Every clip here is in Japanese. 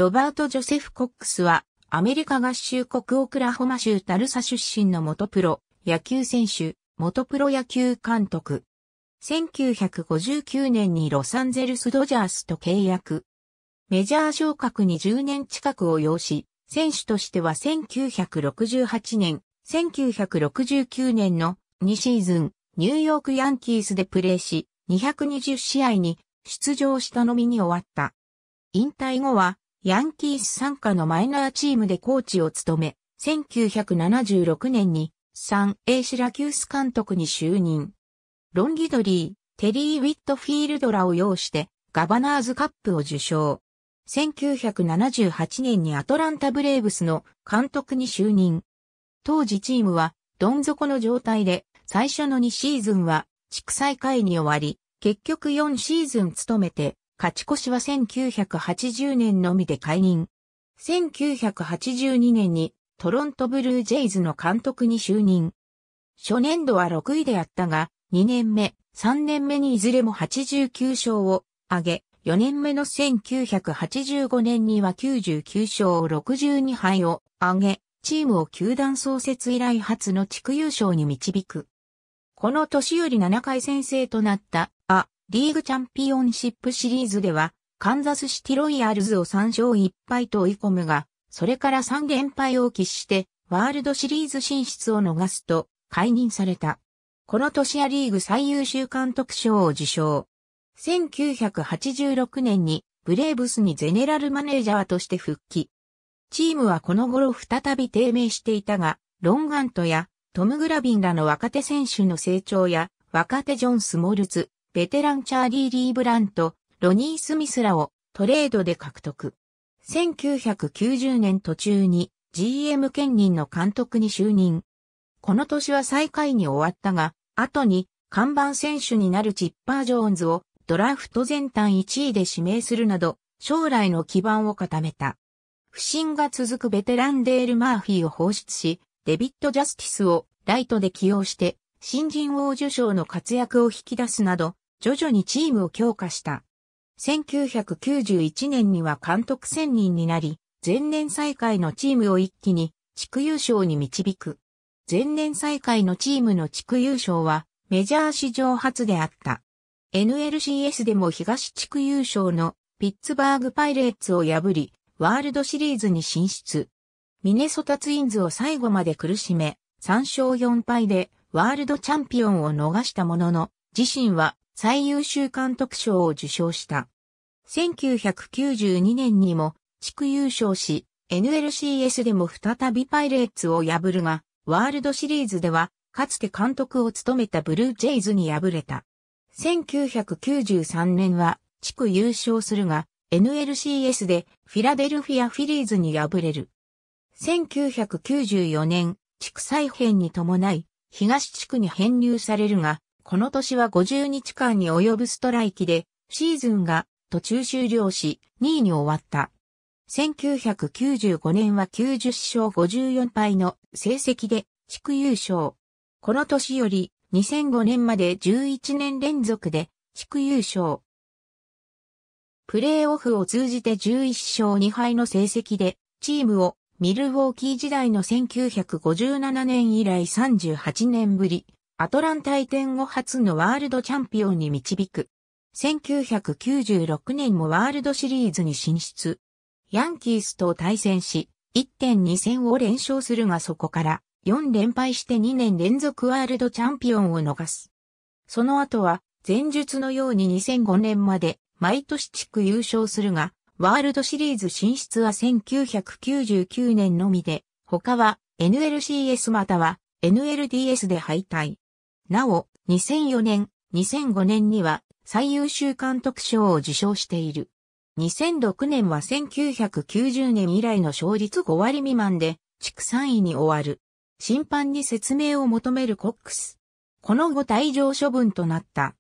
ロバート・ジョセフ・コックスは、アメリカ合衆国オクラホマ州タルサ出身の元プロ、野球選手、元プロ野球監督。1959年にロサンゼルス・ドジャースと契約。メジャー昇格に10年近くを要し、選手としては1968年、1969年の2シーズン、ニューヨークヤンキースでプレーし、220試合に出場したのみに終わった。引退後は、ヤンキース参加のマイナーチームでコーチを務め、1976年に 3A シラキュース監督に就任。ロンギドリー、テリー・ウィットフィールドらを擁してガバナーズカップを受賞。1978年にアトランタブレーブスの監督に就任。当時チームはどん底の状態で最初の2シーズンは地区最下に終わり、結局4シーズン務めて勝ち越しは1980年のみで解任。1982年にトロントブルージェイズの監督に就任。初年度は6位であったが、2年目、3年目にいずれも89勝を挙げ、4年目の1985年には99勝62敗を挙げ、チームを球団創設以来初の地区優勝に導く。この年より7回先制となった、あ、リーグチャンピオンシップシリーズでは、カンザスシティロイヤルズを3勝1敗と追い込むが、それから3連敗を喫して、ワールドシリーズ進出を逃すと、解任された。この年アリーグ最優秀監督賞を受賞。1986年に、ブレーブスにゼネラルマネージャーとして復帰。チームはこの頃再び低迷していたが、ロンガントやトム・グラビンらの若手選手の成長や若手ジョン・スモルツ、ベテランチャーリー・リーブラント、ロニー・スミスらをトレードで獲得。1990年途中に GM 兼任の監督に就任。この年は最下位に終わったが、後に看板選手になるチッパー・ジョーンズをドラフト全単1位で指名するなど、将来の基盤を固めた。不振が続くベテランデール・マーフィーを放出し、デビット・ジャスティスをライトで起用して、新人王受賞の活躍を引き出すなど、徐々にチームを強化した。1991年には監督専任になり、前年再開のチームを一気に地区優勝に導く。前年再開のチームの地区優勝はメジャー史上初であった。NLCS でも東地区優勝のピッツバーグパイレーツを破り、ワールドシリーズに進出。ミネソタツインズを最後まで苦しめ、3勝4敗でワールドチャンピオンを逃したものの、自身は最優秀監督賞を受賞した。1992年にも地区優勝し、NLCS でも再びパイレーツを破るが、ワールドシリーズでは、かつて監督を務めたブルージェイズに敗れた。1993年は地区優勝するが、NLCS でフィラデルフィアフィリーズに敗れる。1994年、地区再編に伴い、東地区に編入されるが、この年は50日間に及ぶストライキで、シーズンが途中終了し、2位に終わった。1995年は90勝54敗の成績で地区優勝。この年より2005年まで11年連続で地区優勝。プレーオフを通じて11勝2敗の成績でチームをミルウォーキー時代の1957年以来38年ぶりアトランタ移転後初のワールドチャンピオンに導く。1996年もワールドシリーズに進出。ヤンキースと対戦し、1.2戦を連勝するがそこから4連敗して2年連続ワールドチャンピオンを逃す。その後は前述のように2005年まで毎年地区優勝するが、ワールドシリーズ進出は1999年のみで、他は NLCS または NLDS で敗退。なお、2004年、2005年には最優秀監督賞を受賞している。2006年は1990年以来の勝率5割未満で、地区3位に終わる。審判に説明を求めるコックス。この後退場処分となった。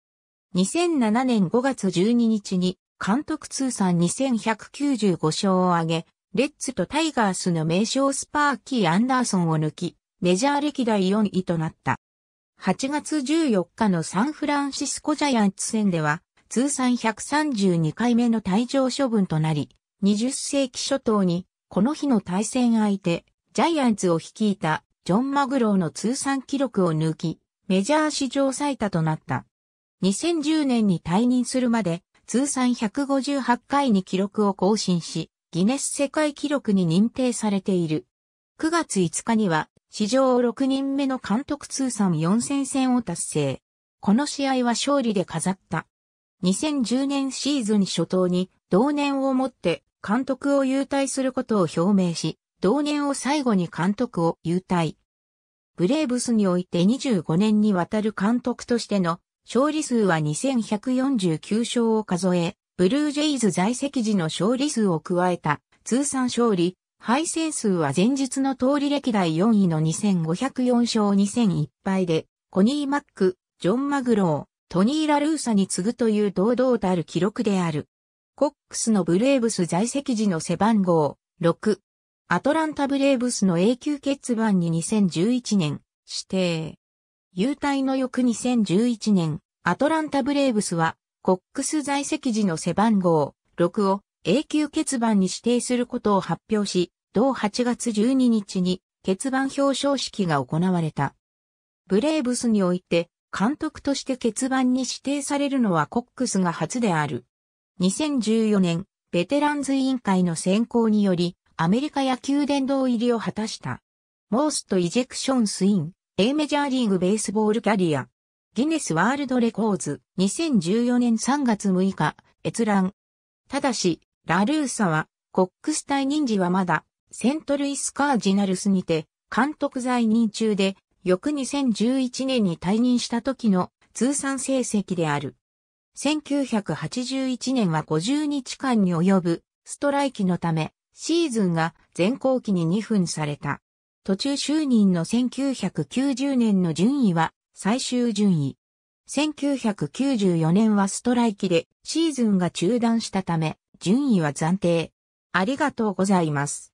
2007年5月12日に監督通算2195勝を挙げ、レッツとタイガースの名称スパーキー・アンダーソンを抜き、メジャー歴代4位となった。8月14日のサンフランシスコジャイアンツ戦では、通算132回目の退場処分となり、20世紀初頭に、この日の対戦相手、ジャイアンツを率いたジョン・マグローの通算記録を抜き、メジャー史上最多となった。2010年に退任するまで、通算158回に記録を更新し、ギネス世界記録に認定されている。9月5日には、史上6人目の監督通算4000戦を達成。この試合は勝利で飾った。2010年シーズン初頭に同年をもって監督を優退することを表明し、同年を最後に監督を優退。ブレーブスにおいて25年にわたる監督としての勝利数は2149勝を数え、ブルージェイズ在籍時の勝利数を加えた通算勝利敗戦数は前述の通り歴代4位の2504勝2001敗で、コニー・マック、ジョン・マグロー、トニー・ラルーサに次ぐという堂々たる記録である。コックスのブレーブス在籍時の背番号6。アトランタブレーブスの永久欠番に2011年指定。優待の翌2011年、アトランタブレーブスはコックス在籍時の背番号6を永久欠番に指定することを発表し、同8月12日に欠番表彰式が行われた。ブレーブスにおいて、監督として欠番に指定されるのはコックスが初である。2014年、ベテランズ委員会の選考により、アメリカ野球殿堂入りを果たした。モーストイジェクションスイン、A メジャーリーグベースボールキャリア。ギネスワールドレコーズ、2014年3月6日、閲覧。ただし、ラルーサは、コックス退任時はまだ、セントルイスカージナルスにて、監督在任中で、翌2011年に退任した時の通算成績である。1981年は50日間に及ぶストライキのため、シーズンが前後期に2分された。途中就任の1990年の順位は最終順位。1994年はストライキでシーズンが中断したため、順位は暫定。ありがとうございます。